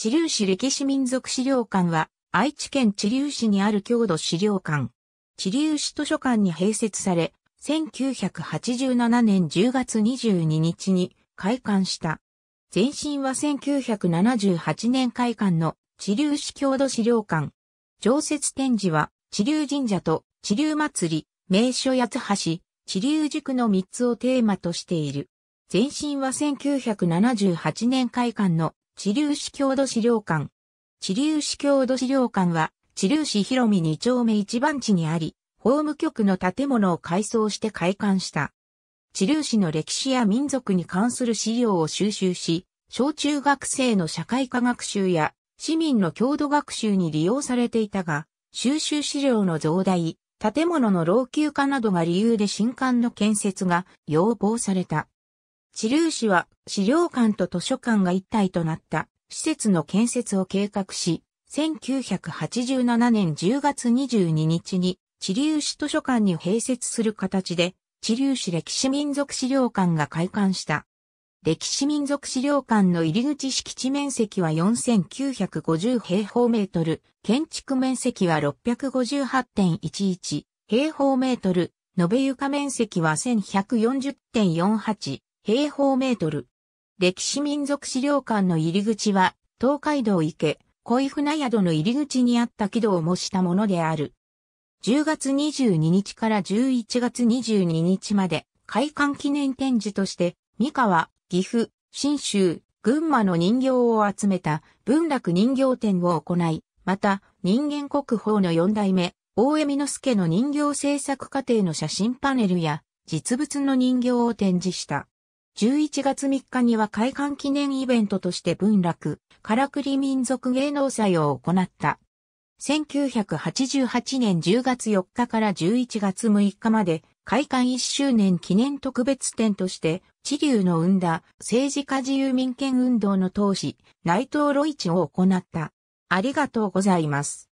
知立市歴史民族資料館は、愛知県知立市にある郷土資料館。知立市図書館に併設され、1987年10月22日に開館した。前身は1978年開館の知立市郷土資料館。常設展示は、知立神社と知立祭り、名所八橋、知立塾の3つをテーマとしている。前身は1978年開館の知立市郷土資料館。知立市郷土資料館は、知立市広見2丁目1番地にあり、法務局の建物を改装して開館した。知立市の歴史や民族に関する資料を収集し、小中学生の社会科学習や市民の郷土学習に利用されていたが、収集資料の増大、建物の老朽化などが理由で新館の建設が要望された。知立市は資料館と図書館が一体となった施設の建設を計画し、1987年10月22日に知立市図書館に併設する形で、知立市歴史民族資料館が開館した。歴史民族資料館の入り口敷地面積は4950平方メートル、建築面積は658.11平方メートル、延べ床面積は1140.48平方メートル。歴史民族資料館の入り口は、東海道池、恋船宿の入り口にあった軌道を模したものである。10月22日から11月22日まで、開館記念展示として、三河、岐阜、新州、群馬の人形を集めた文楽人形展を行い、また人間国宝の4代目、大江美之助の人形制作過程の写真パネルや実物の人形を展示した。11月3日には開館記念イベントとして文楽、からくり民族芸能祭を行った。1988年10月4日から11月6日まで、開館1周年記念特別展として、地龍の生んだ政治家自由民権運動の闘志内藤イ一を行った。ありがとうございます。